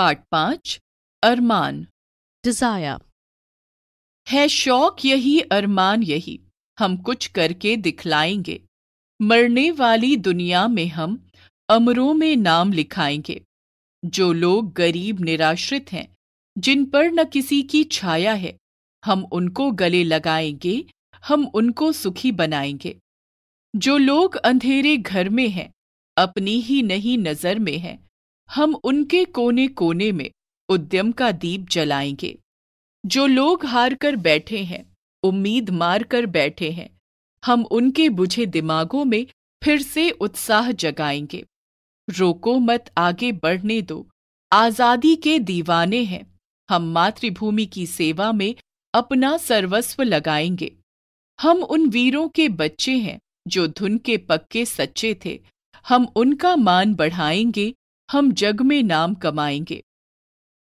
part पांच अरमान डिजाया है शौक यही अरमान यही हम कुछ करके दिखलाएंगे मरने वाली दुनिया में हम अमरों में नाम लिखाएंगे जो लोग गरीब निराश्रित हैं जिन पर न किसी की छाया है हम उनको गले लगाएंगे हम उनको सुखी बनाएंगे जो लोग अंधेरे घर में हैं अपनी ही नहीं नजर में हैं हम उनके कोने कोने में उद्यम का दीप जलाएंगे जो लोग हार कर बैठे हैं उम्मीद मार कर बैठे हैं हम उनके बुझे दिमागों में फिर से उत्साह जगाएंगे रोको मत आगे बढ़ने दो आजादी के दीवाने हैं हम मातृभूमि की सेवा में अपना सर्वस्व लगाएंगे हम उन वीरों के बच्चे हैं जो धुन के पक्के सच्चे थे हम उनका मान बढ़ाएंगे हम जग में नाम कमाएंगे